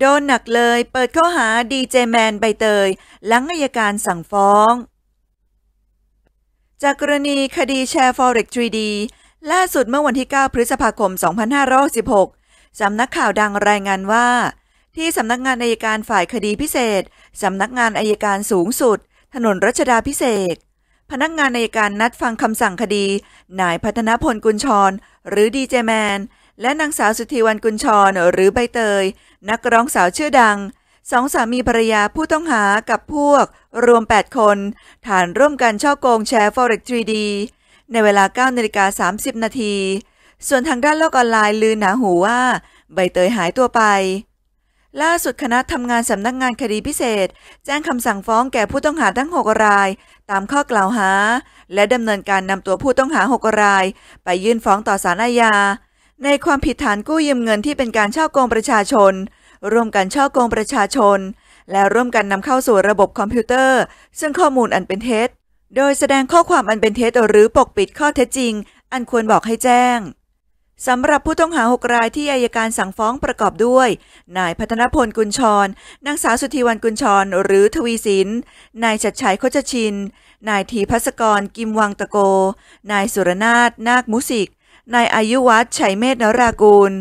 โดนหนักเลยเปิดข้อหาดีเจแมนใบเตยหลังอายการสั่งฟ้อง จากกรณีคดีแชร์ Forex 3D ล่าสุดเมื่อวันที่ 9 พฤษภาคม 2516สำนักข่าวดังรายงานว่า ที่สำนักงานอายการฝ่ายคดีพิเศษสำนักงานอายการสูงสุด ถนนรัชดาพิเศษ พนักงานอายการนัดฟังคำสั่งคดีนายพัฒนพลกุลชร หรือดีเจแมนและนางสาวสุธีวันกุญชร หรือใบเตย นักร้องสาวชื่อดัง สองสามีภรรยาผู้ต้องหากับพวก รวม 8 คนฐานร่วมกันช่อโกงแชร์ Forex 3D ในเวลา9นาฬิกา30 นาที ส่วนทางด้านโลกออนไลน์ ลือหนาหูว่า ใบเตยหายตัวไป ล่าสุดคณะทำงานสำนักงานคดีพิเศษ แจ้งคำสั่งฟ้องแก่ผู้ต้องหาทั้ง6ราย ตามข้อกล่าวหา และดำเนินการนำตัวผู้ต้องหา6ราย ไปยื่นฟ้องต่อศาลอาญาในความผิดฐานกู้ยืมเงินที่เป็นการช่อกงประชาชน ร่วมกันช่อกงประชาชน และร่วมกันนำเข้าสู่ระบบคอมพิวเตอร์ ซึ่งข้อมูลอันเป็นเท็จ โดยแสดงข้อความอันเป็นเท็จหรือปกปิดข้อเท็จจริง อันควรบอกให้แจ้งสำหรับผู้ต้องหาหกรายที่อายการสั่งฟ้องประกอบด้วย นายพัฒนพลกุลชร นางสาวสุธีวันกุลชร หรือทวีสินนายชัดชัยโคจชิน นายทีพัศกรกิมวังตะโก นายสุรนาถนาคมุสิกนายอายุวัฒน์ชัยเมธนรากูล